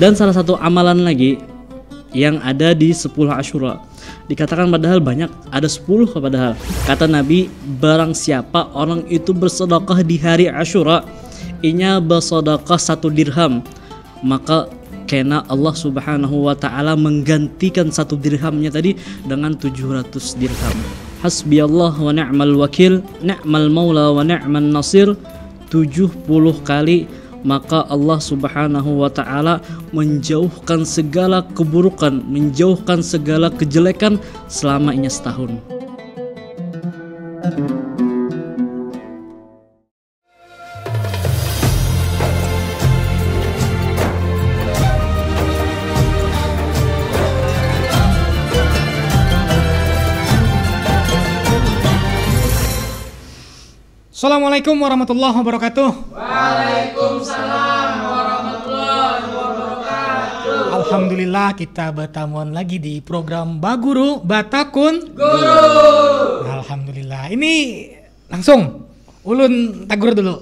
Dan salah satu amalan lagi yang ada di 10 asyura Dikatakan padahal banyak, ada 10 padahal. Kata Nabi, barang siapa orang itu bersedekah di hari asyura inya bersedekah satu dirham, maka kena Allah Subhanahu wa taala menggantikan satu dirhamnya tadi dengan 700 dirham. Hasbi Allah wa ni'mal wakil, ni'mal maula wa ni'man nasir 70 kali maka Allah Subhanahu wa taala menjauhkan segala keburukan, menjauhkan segala kejelekan selama ini setahun. thank you Assalamualaikum warahmatullahi wabarakatuh. Waalaikumsalam warahmatullahi wabarakatuh. Alhamdulillah kita bertemuan lagi di program Baguru Batakun Guru. Alhamdulillah. Ini langsung ulun tagur dulu.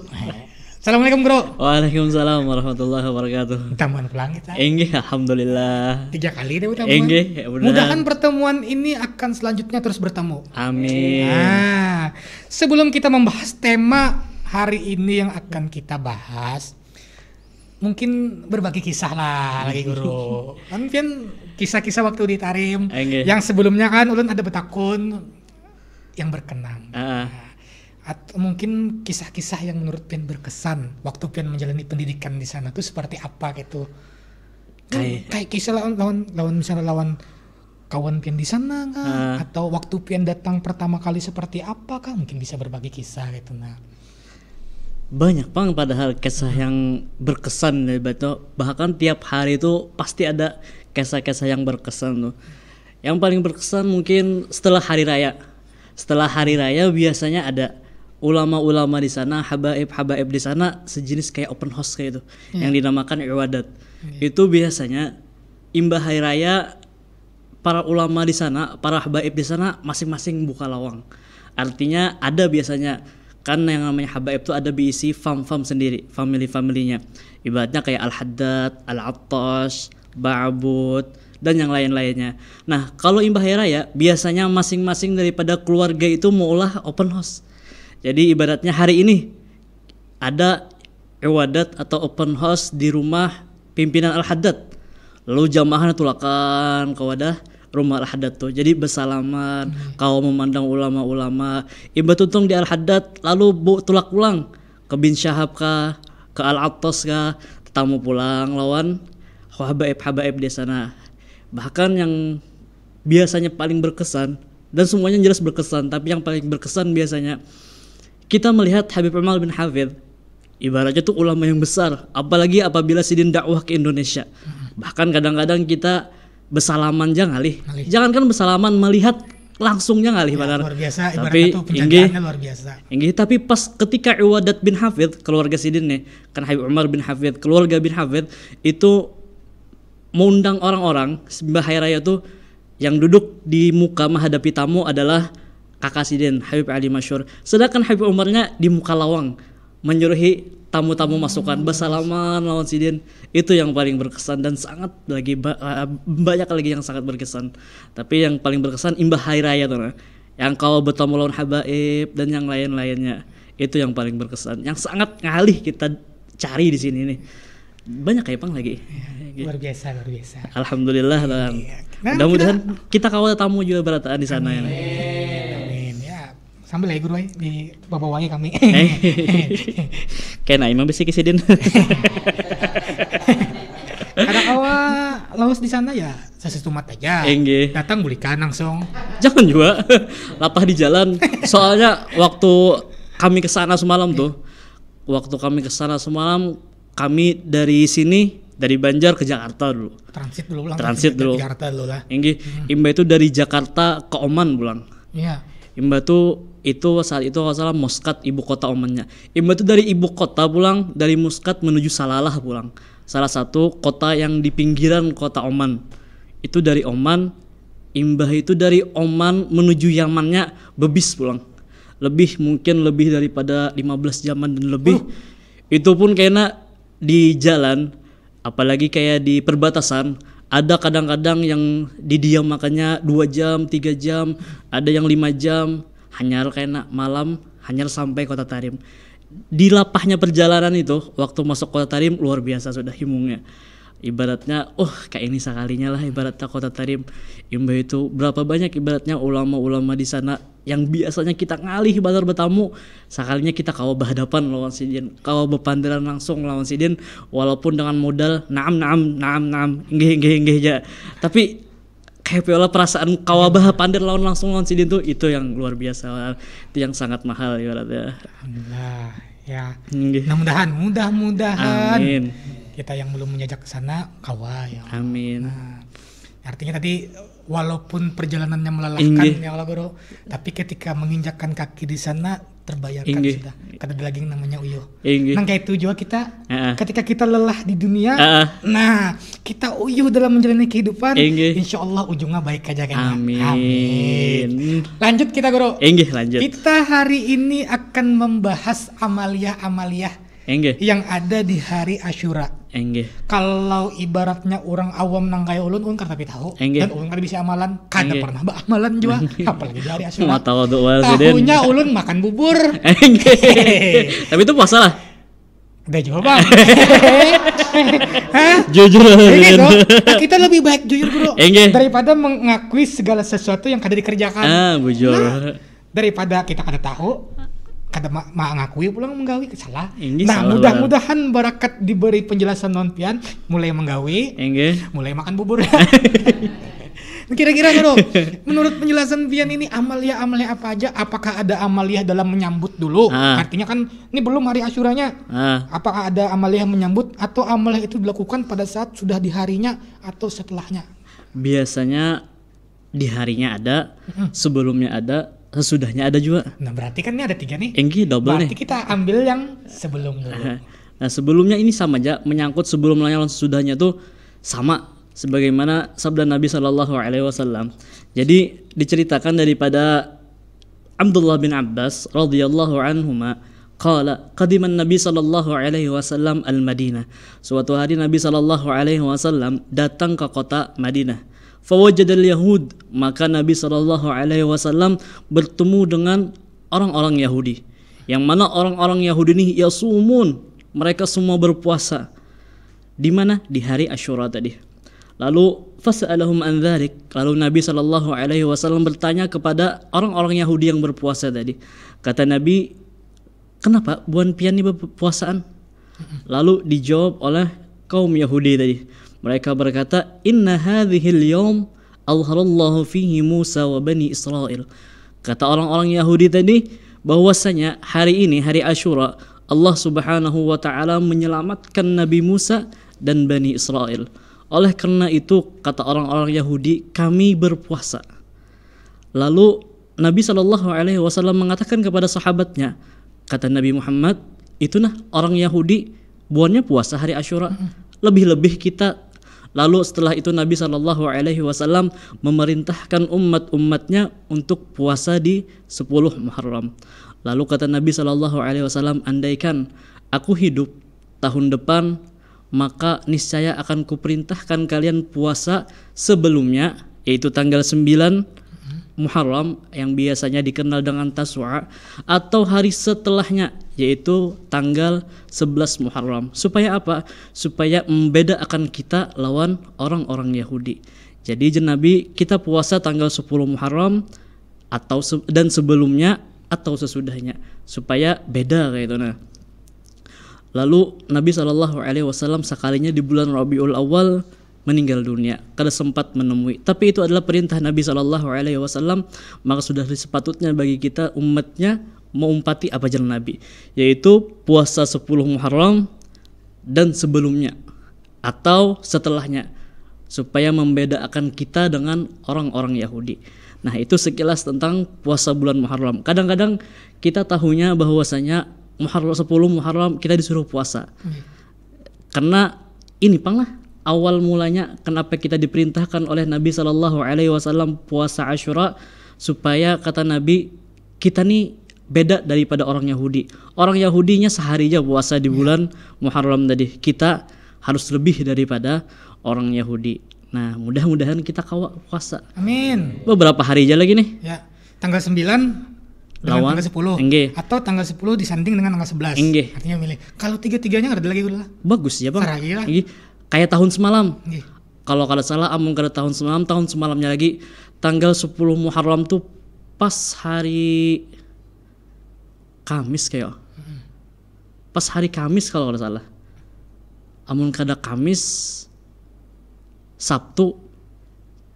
Assalamualaikum bro. Waalaikumsalam warahmatullahi wabarakatuh. Taman langit ta. Enggih, alhamdulillah. Tiga kali deh udah. Enggih, ya Mudahan pertemuan ini akan selanjutnya terus bertemu. Amin. Nah, sebelum kita membahas tema hari ini yang akan kita bahas, mungkin berbagi kisah lah lagi guru. Mungkin kan, kisah-kisah waktu di Tarim Enggih. yang sebelumnya kan ulun ada betakun yang berkenang. Uh. -uh atau mungkin kisah-kisah yang menurut Pian berkesan waktu Pian menjalani pendidikan di sana tuh seperti apa gitu hmm, kayak, kisah lawan lawan lawan misalnya lawan kawan Pian di sana kan uh. atau waktu Pian datang pertama kali seperti apa kan mungkin bisa berbagi kisah gitu nah banyak banget padahal kisah yang berkesan ya, bahkan tiap hari itu pasti ada kisah-kisah yang berkesan tuh yang paling berkesan mungkin setelah hari raya setelah hari raya biasanya ada ulama-ulama di sana, habaib-habaib di sana sejenis kayak open house kayak itu yeah. yang dinamakan iwadat. Yeah. Itu biasanya imbah hari raya para ulama di sana, para habaib di sana masing-masing buka lawang. Artinya ada biasanya kan yang namanya habaib itu ada diisi fam-fam sendiri, family-familynya. Ibaratnya kayak Al-Haddad, Al-Attash, Ba'bud, dan yang lain-lainnya. Nah, kalau imbah hari raya biasanya masing-masing daripada keluarga itu mau olah open house. Jadi ibaratnya hari ini ada wadat atau open house di rumah pimpinan Al-Haddad. Lalu jamaahnya tulakan ke wadah rumah Al-Haddad tuh. Jadi bersalaman, hmm. kau memandang ulama-ulama. Iba tutung di Al-Haddad lalu bu tulak pulang ke bin Syahab kah, ke Al-Attas kah, tamu pulang lawan habaib-habaib di sana. Bahkan yang biasanya paling berkesan dan semuanya jelas berkesan, tapi yang paling berkesan biasanya kita melihat Habib Amal bin Hafidh ibaratnya tuh ulama yang besar apalagi apabila sidin dakwah ke Indonesia bahkan kadang-kadang kita bersalaman jangan alih kan bersalaman melihat langsungnya ngalih ya, Luar biasa, tapi inggi, luar biasa. Inggi, tapi pas ketika Iwadat bin Hafid keluarga Sidin nih, kan Habib Umar bin Hafid keluarga bin Hafid itu mengundang orang-orang sembah hari raya tuh yang duduk di muka menghadapi tamu adalah kakak Siden Habib Ali Masyur sedangkan Habib Umarnya di muka lawang menyuruhi tamu-tamu masukan bersalaman lawan Siden itu yang paling berkesan dan sangat lagi ba eh, banyak lagi yang sangat berkesan tapi yang paling berkesan imbah hari raya tuh nah. yang kau bertemu lawan habaib dan yang lain-lainnya itu yang paling berkesan yang sangat ngalih kita cari di sini nih banyak kayak pang lagi iya, luar biasa luar biasa alhamdulillah ya, mudah-mudahan kita, kita kawal tamu juga berataan di sana ya sambil ya guru eh, di bapak wangi kami kayak imam besi kisidin karena kawa eh, laos di sana ya sasis mat aja Engge. datang bulikan langsung jangan juga lapah di jalan soalnya waktu kami ke sana semalam tuh waktu kami ke sana semalam kami dari sini dari Banjar ke Jakarta dulu. Transit dulu lah. Transit dulu. Jakarta dulu lah. Inggi, hmm. Imba itu dari Jakarta ke Oman pulang. Iya. Imba tuh itu saat itu kalau salah Muscat ibu kota Omannya. imba itu dari ibu kota pulang dari Muscat menuju Salalah pulang. Salah satu kota yang di pinggiran kota Oman. Itu dari Oman, Imbah itu dari Oman menuju Yamannya bebis pulang. Lebih mungkin lebih daripada 15 jaman dan lebih. Uh. Itu pun kayaknya di jalan apalagi kayak di perbatasan ada kadang-kadang yang didiam makanya dua jam tiga jam ada yang lima jam hanyar kena malam hanyar sampai kota Tarim di lapahnya perjalanan itu waktu masuk kota Tarim luar biasa sudah himungnya ibaratnya oh kayak ini sekalinya lah ibaratnya kota Tarim Imba itu berapa banyak ibaratnya ulama-ulama di sana yang biasanya kita ngalih bazar bertamu sekalinya kita kawa berhadapan lawan Sidin kawa berpandiran langsung lawan Sidin walaupun dengan modal naam naam naam naam ngehe ngehe ngehe ja tapi kayak piola perasaan kawabah pandir lawan langsung lawan Sidin tuh itu yang luar biasa itu yang sangat mahal ibaratnya alhamdulillah ya mudah-mudahan mudah-mudahan amin kita yang belum menyajak ke sana kawah ya amin nah, artinya tadi walaupun perjalanannya melelahkan Inge. ya Allah Guru, tapi ketika menginjakkan kaki di sana terbayarkan Inge. sudah. Karena ada lagi namanya uyuh. Nah kayak itu juga kita uh-uh. ketika kita lelah di dunia, uh-uh. nah kita uyuh dalam menjalani kehidupan, Inge. insya Allah ujungnya baik aja kan? Amin. Amin. Lanjut kita Guru. Inge, lanjut. Kita hari ini akan membahas amalia-amalia yang ada di hari Ashura. Enggih. Kalau ibaratnya orang awam nang kayak ulun ulun tapi tahu Enggih. dan ulun kan bisa amalan, kada pernah bak amalan juga. Apalagi dari asuhan. Tahu Tahunya ulun makan bubur. Enggih. Tapi itu puasa lah. Udah jawab bang. jujur iya, gitu. nah, kita lebih baik jujur bro Enggih. daripada mengakui segala sesuatu yang kada dikerjakan. Ah, bujur. Nah, daripada kita kada tahu, kada ma, ma ngakui pulang menggawi salah. Inggis, nah mudah-mudahan barakat diberi penjelasan non pian mulai menggawi, Inggis. mulai makan bubur. Kira-kira dong, menurut penjelasan Pian ini amalia ya, amalia ya apa aja? Apakah ada amalia ya dalam menyambut dulu? Ah. Artinya kan ini belum hari asyuranya. Ah. Apakah ada amalia menyambut atau amalia itu dilakukan pada saat sudah di harinya atau setelahnya? Biasanya di harinya ada, sebelumnya ada, sesudahnya ada juga. Nah berarti kan ini ada tiga nih. Enggih double berarti nih. Berarti kita ambil yang sebelum Nah sebelumnya ini sama aja menyangkut sebelum lawan sesudahnya tuh sama sebagaimana sabda Nabi Shallallahu Alaihi Wasallam. Jadi diceritakan daripada Abdullah bin Abbas radhiyallahu anhuma Kala kadiman Nabi sallallahu alaihi wasallam al-Madinah. Suatu hari Nabi sallallahu alaihi wasallam datang ke kota Madinah. Fawajadal Yahud maka Nabi saw bertemu dengan orang-orang Yahudi yang mana orang-orang Yahudi ini ya sumun mereka semua berpuasa di mana di hari Ashura tadi. Lalu fasalahum an dhalik. lalu Nabi saw bertanya kepada orang-orang Yahudi yang berpuasa tadi. Kata Nabi, kenapa buan pian ini berpuasaan? Lalu dijawab oleh kaum Yahudi tadi. Mereka berkata, "Inna hadhil yawm azharallahu fihi Musa wa bani Israel." Kata orang-orang Yahudi tadi bahwasanya hari ini hari Asyura Allah Subhanahu wa taala menyelamatkan Nabi Musa dan Bani Israel. Oleh karena itu kata orang-orang Yahudi kami berpuasa. Lalu Nabi Shallallahu Alaihi Wasallam mengatakan kepada sahabatnya kata Nabi Muhammad itu nah orang Yahudi buannya puasa hari Ashura lebih-lebih kita Lalu setelah itu Nabi Shallallahu Alaihi Wasallam memerintahkan umat-umatnya untuk puasa di 10 Muharram. Lalu kata Nabi Shallallahu Alaihi Wasallam, andaikan aku hidup tahun depan, maka niscaya akan kuperintahkan kalian puasa sebelumnya, yaitu tanggal 9 Muharram yang biasanya dikenal dengan Taswa atau hari setelahnya yaitu tanggal 11 Muharram. Supaya apa? Supaya membeda akan kita lawan orang-orang Yahudi. Jadi jenabi kita puasa tanggal 10 Muharram atau dan sebelumnya atau sesudahnya supaya beda kayak itu nah. Lalu Nabi saw sekalinya di bulan Rabiul Awal meninggal dunia Karena sempat menemui tapi itu adalah perintah Nabi Shallallahu Alaihi Wasallam maka sudah sepatutnya bagi kita umatnya mengumpati apa jalan Nabi yaitu puasa 10 Muharram dan sebelumnya atau setelahnya supaya membedakan kita dengan orang-orang Yahudi. Nah, itu sekilas tentang puasa bulan Muharram. Kadang-kadang kita tahunya bahwasanya Muharram 10 Muharram kita disuruh puasa. Hmm. Karena ini pang awal mulanya kenapa kita diperintahkan oleh Nabi Shallallahu Alaihi Wasallam puasa Ashura supaya kata Nabi kita nih beda daripada orang Yahudi. Orang Yahudinya sehari aja puasa di bulan Muharram tadi. Kita harus lebih daripada orang Yahudi. Nah, mudah-mudahan kita kawa puasa. Amin. Beberapa hari aja lagi nih. Ya. Tanggal 9 lawan tanggal 10 Engge. atau tanggal 10 disanding dengan tanggal 11 Engge. artinya milih kalau tiga-tiganya nggak ada lagi udah bagus ya bang Sarah, kayak tahun semalam. Iya. Kalau kada salah amun kada tahun semalam, tahun semalamnya lagi tanggal 10 Muharram tuh pas hari Kamis kayak. Pas hari Kamis kalau kada salah. Amun kada Kamis Sabtu.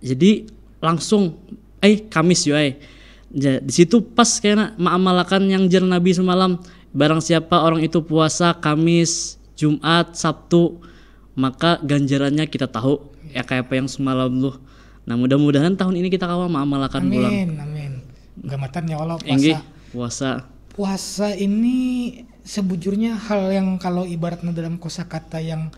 Jadi langsung eh Kamis yo eh. Ya, di situ pas kayaknya ma'amalakan yang jernabi semalam barang siapa orang itu puasa Kamis, Jumat, Sabtu maka ganjarannya kita tahu ya kayak apa yang semalam lu nah mudah-mudahan tahun ini kita kawal mengamalkan amin, pulang amin gamatan ya Allah puasa puasa puasa ini sebujurnya hal yang kalau ibaratnya dalam kosakata yang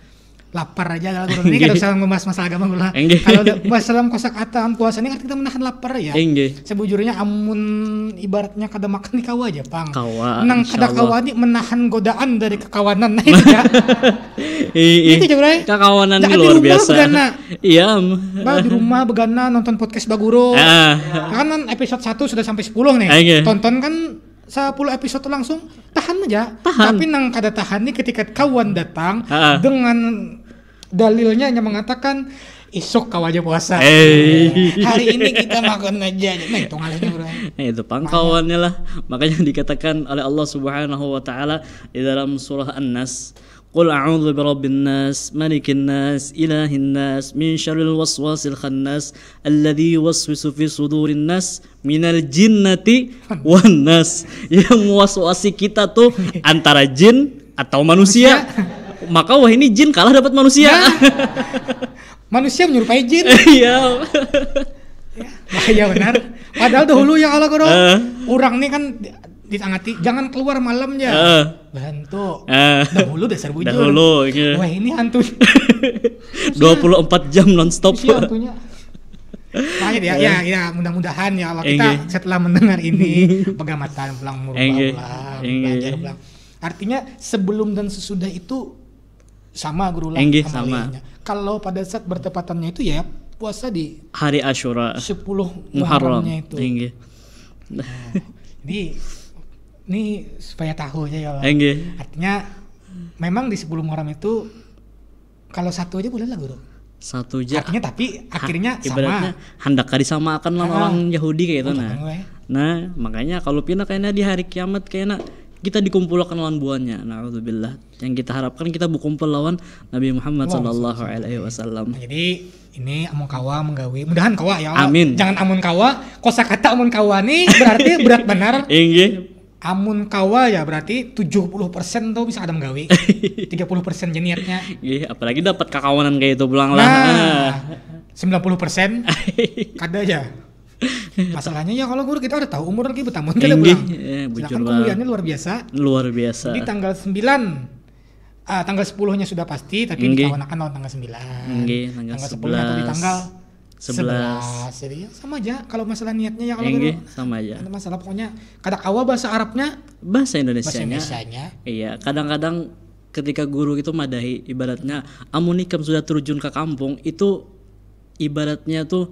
lapar aja dalam kurun ini kalau usah membahas masalah agama gula kalau bahas dalam kosak kata puasa ini kan kita menahan lapar ya sebujurnya amun ibaratnya kada makan nih kawa aja pang kawa nang kada kawa ini menahan godaan dari kekawanan nah itu ya iya, iya. itu coba kekawanan ini luar biasa begana. iya di rumah begana nonton podcast baguro ah. kan, kan episode 1 sudah sampai 10 nih ah, iya. tonton kan sepuluh episode langsung tahan aja tapi nang kada tahan nih ketika kawan datang ah, ah. dengan dalilnya hanya mengatakan isok kau aja puasa. Hey. Eh. Hari ini kita makan aja. Nah itu ngalihnya bro. Nah, itu pangkauannya lah. Makanya dikatakan oleh Allah Subhanahu wa taala di dalam surah An-Nas قل أعوذ برب الناس ملك الناس إله الناس من شر الوسواس الخناس الذي يوسوس في صدور الناس من الجنة والناس yang waswasi kita tuh antara jin atau manusia maka wah ini jin kalah dapat manusia. Nah, manusia menyerupai jin. Iya. Ya, iya bahaya benar. Padahal dahulu yang Allah koro, uh. Eh. orang ini kan ditangati jangan keluar malamnya. Uh. Eh. Bantu. Uh. Dahulu dasar bujur. Dahulu. Iya. Wah ini hantu. 24 jam nonstop. stop iya, hantunya. Makanya ya, ya mudah-mudahan ya Allah kita setelah mendengar ini pengamatan pulang murah belajar pulang. Artinya sebelum dan sesudah itu sama guru lah Enggih, sama. Kalau pada saat bertepatannya itu ya puasa di hari Ashura sepuluh Muharramnya itu. Enggih. Nah, ini ini supaya tahu aja ya. Enggih. Artinya memang di 10 Muharram itu kalau satu aja boleh lah guru. Satu aja. Artinya tapi akhirnya ha, ibaratnya sama. hendak kali sama akan lah orang Yahudi kayak itu oh, nah. Nah, makanya kalau pindah kayaknya di hari kiamat kayaknya kita dikumpulkan lawan buahnya naudzubillah yang kita harapkan kita berkumpul lawan Nabi Muhammad sallallahu alaihi wasallam jadi ini amun kawa menggawi mudahan kawa ya Allah. amin jangan amun kawa kosa kata amun kawa ini berarti berat benar Inge. amun kawa ya berarti 70% tuh bisa ada menggawi 30% jeniatnya Iya. apalagi dapat kekawanan kayak itu pulang nah, lah 90% kada ya. Masalahnya ya kalau guru kita udah tahu umur lagi bertambah kita iya, pulang. Eh, iya, Sedangkan kuliahnya luar biasa. Luar biasa. Di tanggal 9 Ah, tanggal sepuluhnya sudah pasti, tapi okay. dikawanakan tahun tanggal sembilan, tanggal, tanggal atau di tanggal 11. 11. Jadi ya sama aja kalau masalah niatnya ya kalau guru sama aja. Masalah pokoknya kadang awal bahasa Arabnya, bahasa -nya. Bahasa -nya. Iya, kadang-kadang ketika guru itu madahi ibaratnya amunikam sudah terjun ke kampung itu ibaratnya tuh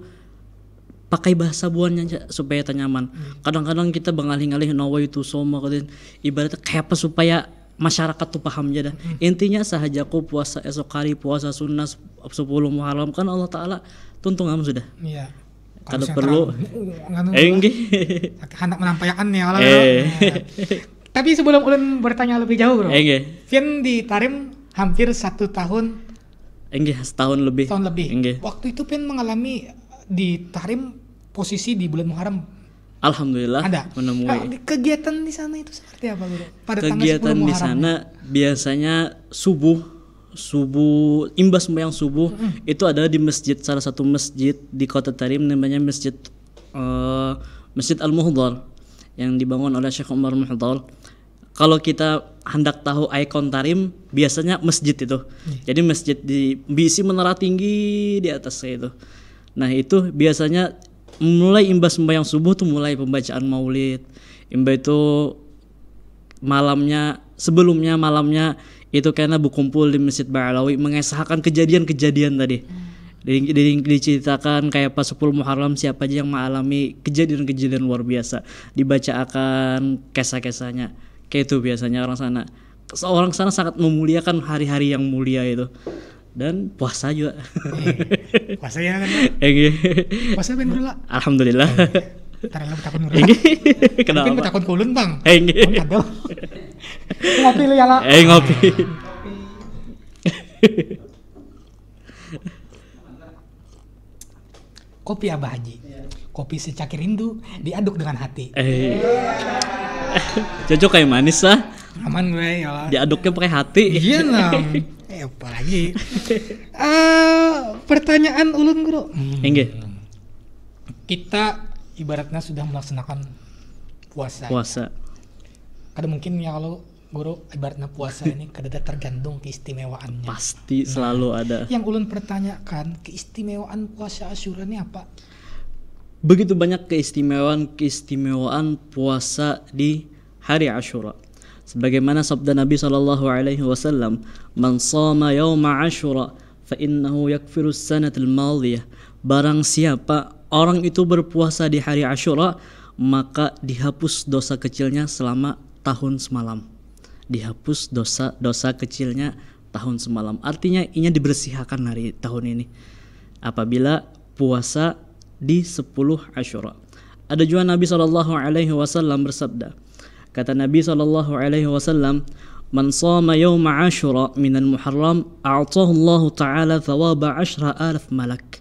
pakai bahasa buannya supaya nyaman. Hmm. Kadang-kadang kita bengalih-ngalih semua soma gitu. ibaratnya kayak apa supaya masyarakat tuh paham aja dah. Hmm. Intinya sahaja aku puasa esok hari puasa sunnah sepuluh Muharram kan Allah taala tuntung kamu sudah. Iya. Kalau perlu uh, enggih. Hendak menampakkan ya Allah. Eh. Nah. Tapi sebelum ulun bertanya lebih jauh, Bro. Enggih. di Tarim hampir satu tahun Enggih, setahun lebih. Tahun lebih. Enggih. Waktu itu pin mengalami di Tarim posisi di bulan Muharram Alhamdulillah ada menemui nah, kegiatan di sana itu seperti apa Bro? Pada kegiatan di sana ya? biasanya subuh subuh imbas sembahyang subuh mm -hmm. itu ada di masjid salah satu masjid di kota Tarim namanya masjid uh, masjid Al Muhdal yang dibangun oleh Syekh Umar Muhdal kalau kita hendak tahu ikon Tarim biasanya masjid itu mm. jadi masjid di bisi menara tinggi di atas itu Nah itu biasanya mulai imbas sembahyang subuh tuh mulai pembacaan maulid. Imba itu malamnya sebelumnya malamnya itu karena berkumpul di Masjid Ba'alawi mengesahkan kejadian-kejadian tadi. Hmm. Di, diceritakan kayak pas 10 Muharram siapa aja yang mengalami kejadian-kejadian luar biasa. Dibaca akan kisah-kisahnya. Kayak itu biasanya orang sana. seorang sana sangat memuliakan hari-hari yang mulia itu dan puasa juga eh, puasa ya kan eh puasa ben dulu alhamdulillah Tara lu takut ngurus. Kenapa? Mungkin takut kulun bang. Eh, ngopi lu ya lah. Eh, ngopi. Kopi Abah Haji. Kopi secakir rindu diaduk dengan hati. Eh. Cocok kayak manis lah. Aman gue ya lah. Diaduknya pakai hati. Iya lah eh apalagi uh, eh, pertanyaan ulun guru hmm. kita ibaratnya sudah melaksanakan puasa puasa kada mungkin ya kalau guru ibaratnya puasa ini kada tergantung keistimewaannya pasti nah, selalu ada yang ulun pertanyakan keistimewaan puasa asyura ini apa begitu banyak keistimewaan keistimewaan puasa di hari asyura sebagaimana sabda Nabi Shallallahu alaihi wasallam man sama yoma Ashura, fa innahu yakfiru sanatal madhiyah barang siapa orang itu berpuasa di hari Ashura, maka dihapus dosa kecilnya selama tahun semalam dihapus dosa-dosa kecilnya tahun semalam artinya ini dibersihkan hari tahun ini apabila puasa di 10 Ashura. ada juga Nabi Shallallahu alaihi wasallam bersabda Kata Nabi Shallallahu Alaihi Wasallam, "Man sama yawma ashura min al muharram, Allah Taala thawaba ashra alaf malak."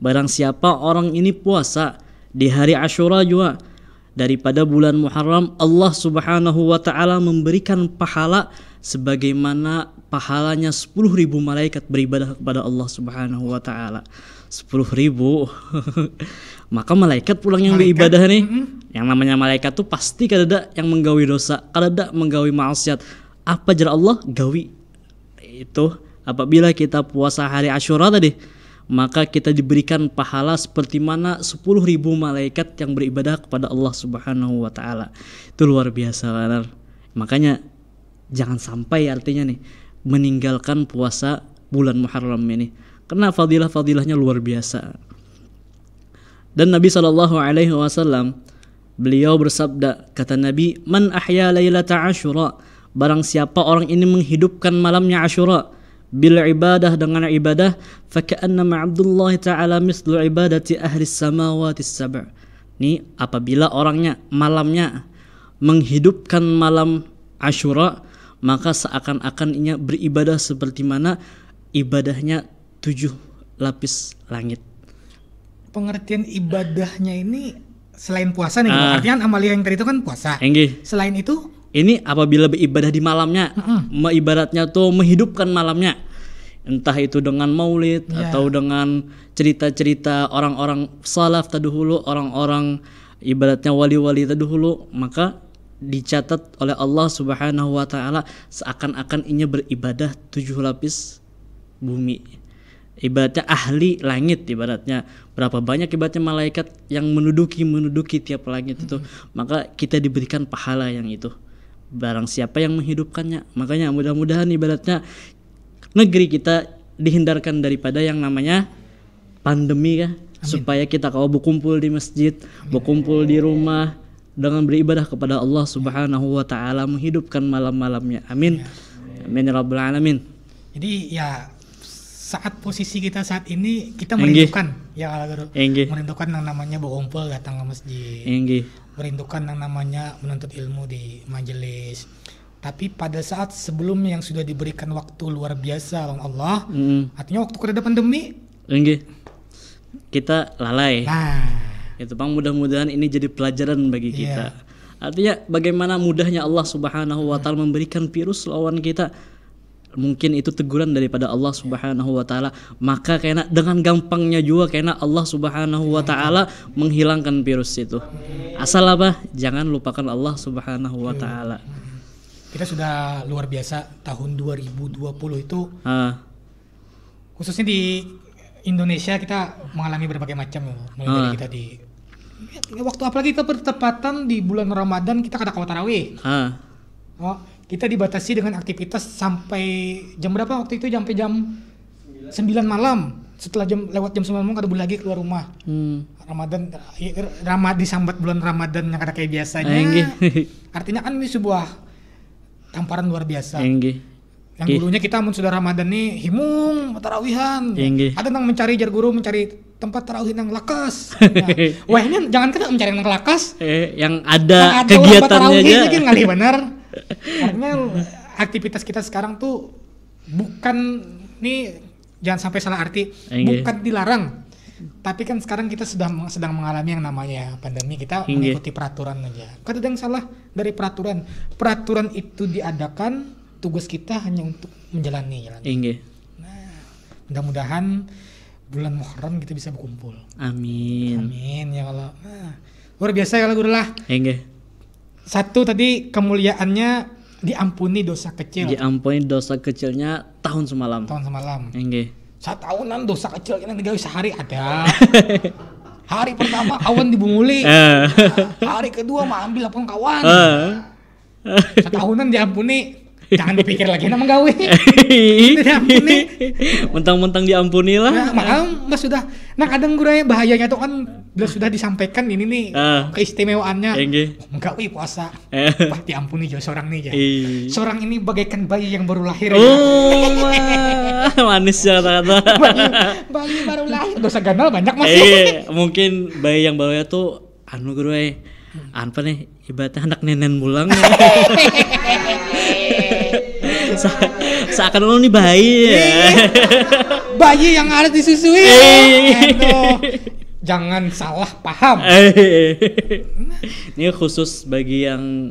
Barang siapa orang ini puasa di hari Ashura juga daripada bulan Muharram Allah Subhanahu wa taala memberikan pahala sebagaimana pahalanya 10.000 malaikat beribadah kepada Allah Subhanahu wa taala. 10.000 maka malaikat pulang yang malaikat? beribadah nih mm-hmm. yang namanya malaikat tuh pasti kadada yang menggawi dosa kadada menggawi maksiat apa jera Allah gawi itu apabila kita puasa hari Ashura tadi maka kita diberikan pahala seperti mana ribu malaikat yang beribadah kepada Allah Subhanahu wa taala. Itu luar biasa, benar. Makanya jangan sampai artinya nih meninggalkan puasa bulan Muharram ini. Karena fadilah-fadilahnya luar biasa. Dan Nabi Shallallahu Alaihi Wasallam beliau bersabda, kata Nabi, man ahya lailata ashura, barang siapa orang ini menghidupkan malamnya ashura, bil ibadah dengan ibadah, fakanna Abdullah Ta'ala mislu ibadati ahli samawati sab' Ini apabila orangnya malamnya menghidupkan malam Ashura, maka seakan-akan ia beribadah seperti mana ibadahnya tujuh lapis langit pengertian ibadahnya ini selain puasa nih, uh, artinya amalia yang tadi itu kan puasa. Enggih. Selain itu, ini apabila beribadah di malamnya, uh -uh. ibaratnya tuh menghidupkan malamnya. Entah itu dengan maulid yeah. atau dengan cerita-cerita orang-orang salaf tadahulu, orang-orang ibaratnya wali-wali tadahulu, maka dicatat oleh Allah Subhanahu wa taala seakan-akan ini beribadah tujuh lapis bumi Ibadah ahli langit ibaratnya berapa banyak ibaratnya malaikat yang menuduki menuduki tiap langit itu mm-hmm. maka kita diberikan pahala yang itu barang siapa yang menghidupkannya makanya mudah-mudahan ibaratnya negeri kita dihindarkan daripada yang namanya pandemi ya Amin. supaya kita kalau berkumpul di masjid berkumpul di rumah dengan beribadah kepada Allah Subhanahu wa taala menghidupkan malam-malamnya amin iya. amin ya rabbal alamin jadi ya saat posisi kita saat ini kita merindukan ya Al merindukan yang namanya berkumpul datang ke masjid Enggi. merindukan yang namanya menuntut ilmu di majelis tapi pada saat sebelum yang sudah diberikan waktu luar biasa oleh Allah mm. artinya waktu kerja pandemi kita lalai nah itu bang mudah-mudahan ini jadi pelajaran bagi yeah. kita artinya bagaimana mudahnya Allah Subhanahu wa taala memberikan virus lawan kita mungkin itu teguran daripada Allah Subhanahu wa taala maka kena dengan gampangnya juga kena Allah Subhanahu wa taala menghilangkan virus itu asal apa jangan lupakan Allah Subhanahu wa taala kita sudah luar biasa tahun 2020 itu uh. khususnya di Indonesia kita mengalami berbagai macam ya, mulai dari kita di waktu apalagi kita bertepatan di bulan Ramadan kita kata kalau tarawih uh. oh kita dibatasi dengan aktivitas sampai jam berapa waktu itu sampai jam 9, 9 malam setelah jam lewat jam 9 malam kada boleh lagi keluar rumah. Hmm. Ramadan ya, Ramad disambat bulan Ramadan yang kada kayak biasanya. Enggi. Artinya kan ini sebuah tamparan luar biasa. Enggi. Yang Enggi. dulunya kita mun sudah Ramadan nih himung tarawihan. Enggi. Ada yang mencari jar guru mencari tempat tarawih yang lakas. Nah, ini jangan kena mencari yang lakas. Eh, yang ada nah, kegiatannya aja. Gitu, ngalih benar. Karena aktivitas kita sekarang tuh bukan nih jangan sampai salah arti, okay. Iya, iya. bukan dilarang. Tapi kan sekarang kita sudah sedang mengalami yang namanya ya, pandemi, kita okay. Iya. mengikuti peraturan aja. Kan ada yang salah dari peraturan. Peraturan itu diadakan, tugas kita hanya untuk menjalani. Jalani. Okay. Nah, mudah-mudahan bulan Muharram kita bisa berkumpul. Amin. Amin ya Allah. Nah, luar biasa ya Allah lah satu tadi kemuliaannya diampuni dosa kecil. Diampuni dosa kecilnya tahun semalam. Tahun semalam. Enggih. Enggak. tahunan dosa kecil kita tinggal sehari ada. hari pertama awan dibunguli. Eh. hari kedua mah ambil apa kawan. Eh. Setahunan diampuni jangan dipikir lagi nama gawe iya. diampuni mentang-mentang diampuni lah nah, mas sudah nah kadang gue bahayanya tuh kan sudah disampaikan ini nih uh, keistimewaannya iya, iya. oh, enggak wih puasa Pak, eh. diampuni jauh ya seorang nih ya seorang ini bagaikan bayi yang baru lahir ya. oh ya. manis ya kata-kata bayi, bayi baru lahir dosa ganal banyak mas eh, mungkin bayi yang baru tuh anu gue Hmm. apa nih ibaratnya anak nenek pulang seakan lo nih bayi ya. iya. bayi yang harus disusui iya. jangan salah paham ini khusus bagi yang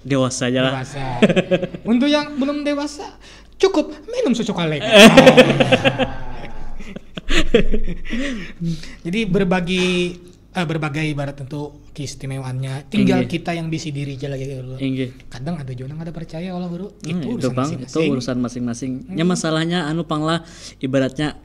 dewasa aja lah untuk yang belum dewasa cukup minum susu kaleng jadi berbagi uh, berbagai ibarat tentu keistimewaannya tinggal Inge. kita yang bisa diri aja lagi gitu kadang ada jona ada percaya Allah guru hmm, itu, itu urusan bang masing-masing. itu urusan masing-masing ya, hmm. ya masalahnya anu panglah ibaratnya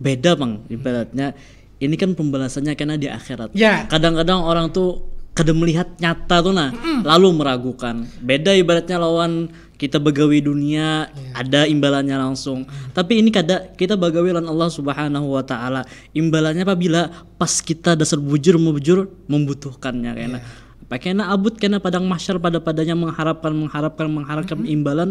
beda bang ibaratnya hmm. ini kan pembalasannya karena di akhirat kadang ya. kadang-kadang orang tuh kadang melihat nyata tuh nah hmm. lalu meragukan beda ibaratnya lawan kita begawi dunia yeah. ada imbalannya langsung mm. tapi ini kada kita begawi lan Allah Subhanahu wa taala imbalannya apabila pas kita dasar bujur bujur membutuhkannya kayaknya yeah. kena iya. abut kena padang mahsyar pada padanya mengharapkan mengharapkan mengharapkan mm -hmm. imbalan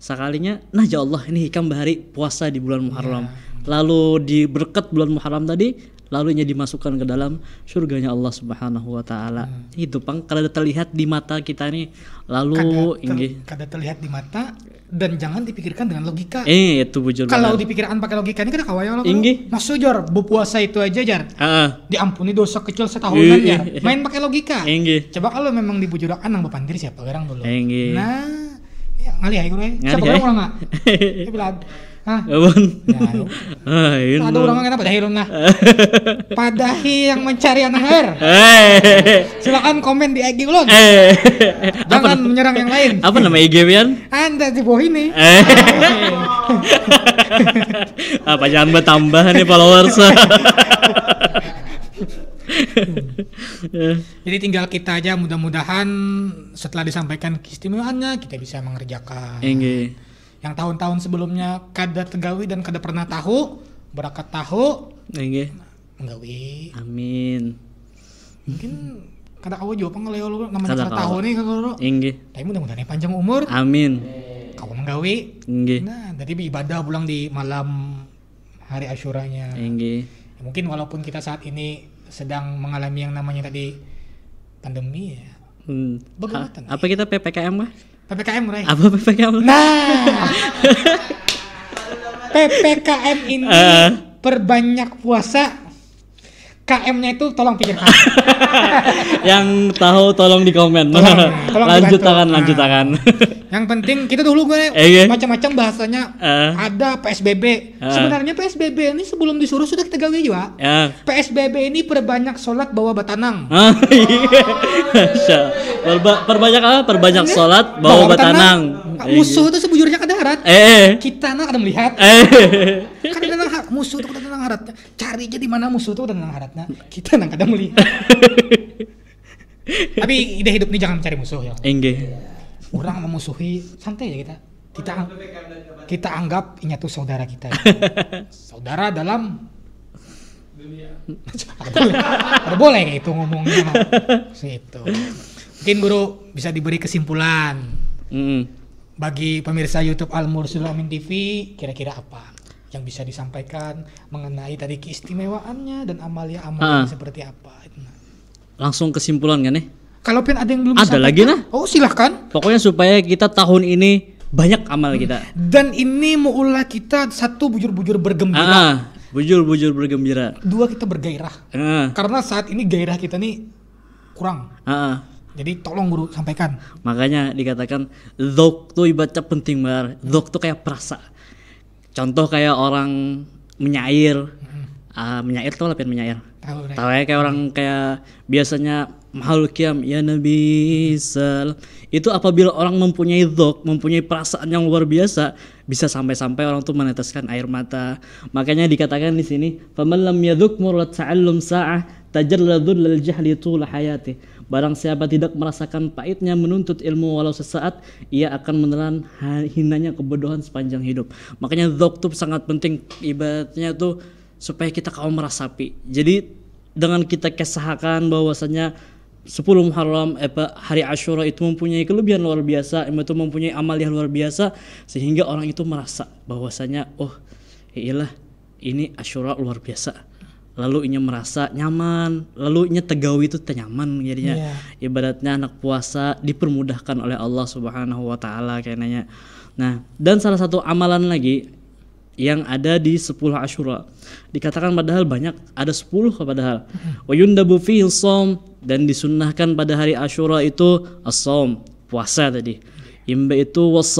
sekalinya nah ya Allah ini hikam bahari puasa di bulan Muharram yeah. lalu di berkat bulan Muharram tadi lalu ini dimasukkan ke dalam surganya Allah Subhanahu wa taala. Hmm. Itu pang kada terlihat di mata kita nih lalu kada, ter, kada terlihat di mata dan jangan dipikirkan dengan logika. Eh itu bujur. Kalau dipikirkan pakai logika ini kada kawa ya Inggih. Maksud jar puasa itu aja jar. Heeh. Diampuni dosa kecil setahunan ya. Iya. Main pakai logika. Inggih. Coba kalau memang dibujur anang bapandir siapa orang dulu. Inggih. Nah ngali aing ya, we. Siapa ya. orang nggak? Dia bilang Hah? Abon. Ya, ada ya, ah, orang yang apa dahil nah. Padahi yang mencari anak air. Eh. Silakan komen di IG ulun. Eh. Jangan apa, menyerang yang lain. Apa nama IG Wian? Anda di bawah ini. Eh. apa jangan bertambah nih followers. Hmm. Jadi tinggal kita aja mudah-mudahan setelah disampaikan keistimewaannya kita bisa mengerjakan. Inge. Yang tahun-tahun sebelumnya kada tegawi dan kada pernah tahu berakat tahu. Inge. Menggawi. Amin. Mungkin kada kau juga ngeleo lu namanya kada tahu nih kalau lu. Inge. Tapi mudah-mudahan panjang umur. Amin. Kau menggawi. Inge. Nah, jadi ibadah pulang di malam hari Asyuranya. Inge. Ya, mungkin walaupun kita saat ini sedang mengalami yang namanya tadi pandemi ya. Hmm. Bagaimana? Apa kita PPKM mah? PPKM, Ray. Apa PPKM? Nah. PPKM ini uh. perbanyak puasa, km nya itu tolong pikirkan. yang tahu tolong di komen. Tolong, tolong lanjut tangan, lanjut nah, tangan. yang penting kita dulu gue e macam-macam bahasanya uh, ada PSBB. Uh, eh. Sebenarnya PSBB ini sebelum disuruh sudah kita gawe juga. Uh, ya. PSBB ini perbanyak sholat bawa batanang. Ah, iya. Perba perbanyak apa? Perbanyak sholat bawa, bawa batanang. batanang. Musuh itu sebujurnya ke darat. Eh. eh. Kita nak ada melihat. Eh. Kan musuh itu tenang haratnya cari aja di mana musuh itu tenang haratnya kita nang kadang melihat tapi ide hidup ini jangan mencari musuh ya enggak orang memusuhi santai ya kita kita kita anggap ini tuh saudara kita ya. saudara dalam dunia boleh, boleh itu ngomongnya itu mungkin guru bisa diberi kesimpulan mm. bagi pemirsa YouTube Al Mursul TV kira-kira apa yang bisa disampaikan mengenai tadi keistimewaannya dan amalia-amalia ah. seperti apa. Nah. Langsung kesimpulan kan nih? Eh? kalau pun ada yang belum ada lagi nah Oh silahkan. Pokoknya supaya kita tahun ini banyak amal hmm. kita. Dan ini mula kita satu bujur-bujur bergembira. Ah, ah. bujur-bujur bergembira. Dua kita bergairah. Karena saat ini gairah kita nih kurang. Jadi tolong guru sampaikan. Makanya dikatakan dok tuh ibaratnya penting banget. dok tuh kayak perasa contoh kayak orang menyair uh, menyair tau lah menyair tahu tahu ya kayak orang kayak biasanya mahal kiam ya nabi sal itu apabila orang mempunyai dok mempunyai perasaan yang luar biasa bisa sampai-sampai orang tuh meneteskan air mata makanya dikatakan di sini faman ya dok murat sa'alum sa'ah tajalladul jahli tul hayati Barang siapa tidak merasakan pahitnya menuntut ilmu walau sesaat, ia akan menelan hinanya kebodohan sepanjang hidup. Makanya doktub sangat penting ibaratnya tuh supaya kita kaum merasapi. Jadi dengan kita kesahakan bahwasanya 10 Muharram eh, hari Ashura itu mempunyai kelebihan luar biasa, itu mempunyai amal yang luar biasa sehingga orang itu merasa bahwasanya oh ya iyalah ini Ashura luar biasa lalu inya merasa nyaman, lalu inya tegawi itu nyaman jadinya. Yeah. Ibaratnya anak puasa dipermudahkan oleh Allah Subhanahu wa taala kayaknya. Nah, dan salah satu amalan lagi yang ada di 10 Asyura. Dikatakan padahal banyak, ada 10 padahal. Mm-hmm. Wa yundabu fihi dan disunnahkan pada hari Asyura itu as puasa tadi. Imba itu was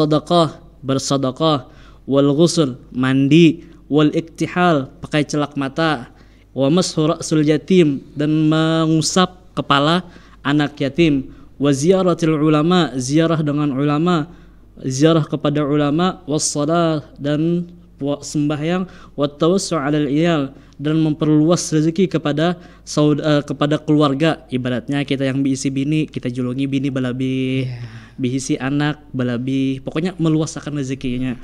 bersedekah, wal ghusl, mandi, wal iktihal, pakai celak mata, wa mashu ra'sul yatim dan mengusap kepala anak yatim wa ziyaratil ulama ziarah dengan ulama ziarah kepada ulama wassalah dan sembahyang wa tawassu' 'alal iyal dan memperluas rezeki kepada saud uh, kepada keluarga ibaratnya kita yang bisi bini kita julungi bini balabi yeah. bisi anak balabi pokoknya meluasakan rezekinya